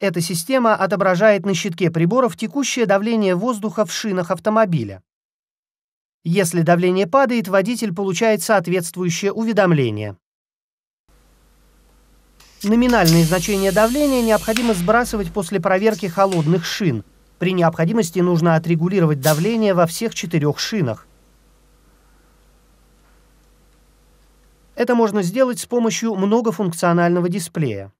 Эта система отображает на щитке приборов текущее давление воздуха в шинах автомобиля. Если давление падает, водитель получает соответствующее уведомление. Номинальные значения давления необходимо сбрасывать после проверки холодных шин. При необходимости нужно отрегулировать давление во всех четырех шинах. Это можно сделать с помощью многофункционального дисплея.